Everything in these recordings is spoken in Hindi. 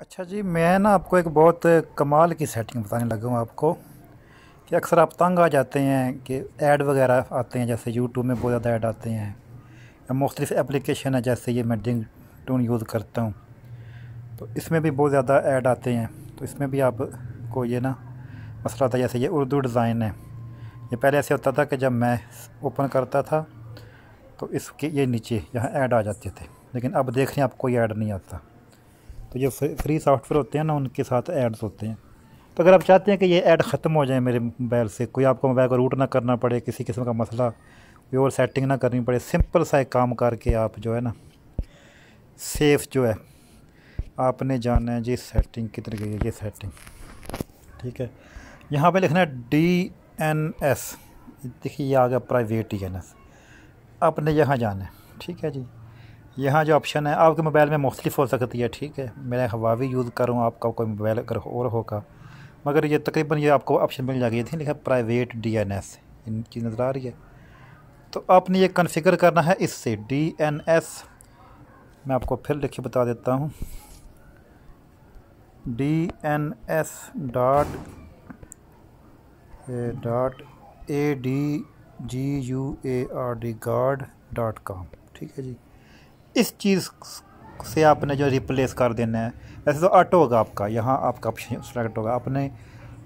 अच्छा जी मैं ना आपको एक बहुत कमाल की सेटिंग बताने लगा हूँ आपको कि अक्सर आप तंग आ जाते हैं कि ऐड वगैरह आते हैं जैसे यूट्यूब में बहुत ज़्यादा ऐड आते हैं या मुख्तलिफ एप्लीकेशन है जैसे ये मैं डिंग टून यूज़ करता हूँ तो इसमें भी बहुत ज़्यादा ऐड आते हैं तो इसमें भी आपको ये ना मसला था जैसे ये उर्दू डिज़ाइन है ये पहले ऐसे होता था कि जब मैं ओपन करता था तो इसके ये नीचे यहाँ ऐड आ जाते थे लेकिन अब देख रहे हैं आपको ये ऐड नहीं आता तो जो फ्री सॉफ्टवेयर होते हैं ना उनके साथ एड्स होते हैं तो अगर आप चाहते हैं कि ये ऐड ख़त्म हो जाए मेरे मोबाइल से कोई आपको मोबाइल को रूट ना करना पड़े किसी किस्म का मसला कोई और सेटिंग ना करनी पड़े सिंपल सा एक काम करके आप जो है ना सेफ जो है आपने जाना है जी सेटिंग कितने गई है ये सेटिंग ठीक है यहाँ पे लिखना है डी एन एस देखिए ये आ गया प्राइवेट डी एन एस आपने यहाँ जाना है ठीक है जी यहाँ जो ऑप्शन है आपके मोबाइल में मुख्तलिफ हो सकती है ठीक है मैं हवावी यूज़ करूँ आपका कोई मोबाइल अगर और होगा मगर ये तकरीबन ये आपको ऑप्शन मिल जाएगी थी लिखा प्राइवेट डी एन एस इन चीज़ नज़र आ रही है तो आपने ये कन्फिगर करना है इससे डी एन एस मैं आपको फिर लिख के बता देता हूँ D N S dot dot A D G U A R D guard dot com ठीक है जी इस चीज़ से आपने जो रिप्लेस कर देना है वैसे तो ऑटो होगा आपका यहाँ आपका ऑप्शन सेलेक्ट होगा आपने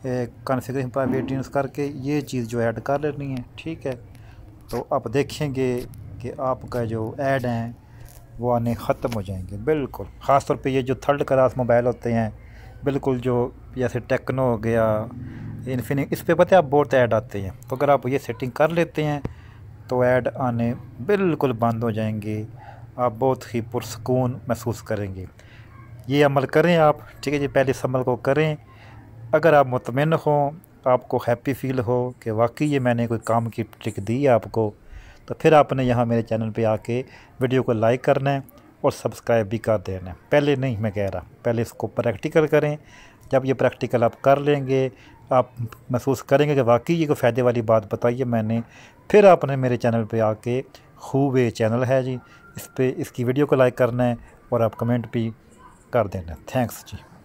कॉन्फ़िगरेशन प्राइवेट यूज़ करके ये चीज़ जो ऐड कर लेनी है ठीक है तो आप देखेंगे कि आपका जो ऐड हैं वो आने ख़त्म हो जाएंगे बिल्कुल ख़ास तौर पे ये जो थर्ड क्लास मोबाइल होते हैं बिल्कुल जो जैसे टेक्नो हो गया इनफिनिक इस पर पता है आप बहुत ऐड आते हैं तो अगर आप ये सेटिंग कर लेते हैं तो ऐड आने बिल्कुल बंद हो जाएंगे आप बहुत ही पुरसकून महसूस करेंगे ये अमल करें आप ठीक है जी पहले इस अमल को करें अगर आप मुतमिन हों आपको हैप्पी फील हो कि वाकई ये मैंने कोई काम की ट्रिक दी है आपको तो फिर आपने यहाँ मेरे चैनल पे आके वीडियो को लाइक करना है और सब्सक्राइब भी कर देना है पहले नहीं मैं कह रहा पहले इसको प्रैक्टिकल करें जब ये प्रैक्टिकल आप कर लेंगे आप महसूस करेंगे कि वाकई ये कोई फ़ायदे वाली बात बताइए मैंने फिर आपने मेरे चैनल पर आके खूब ये चैनल है जी इस पर इसकी वीडियो को लाइक करना है और आप कमेंट भी कर देना थैंक्स जी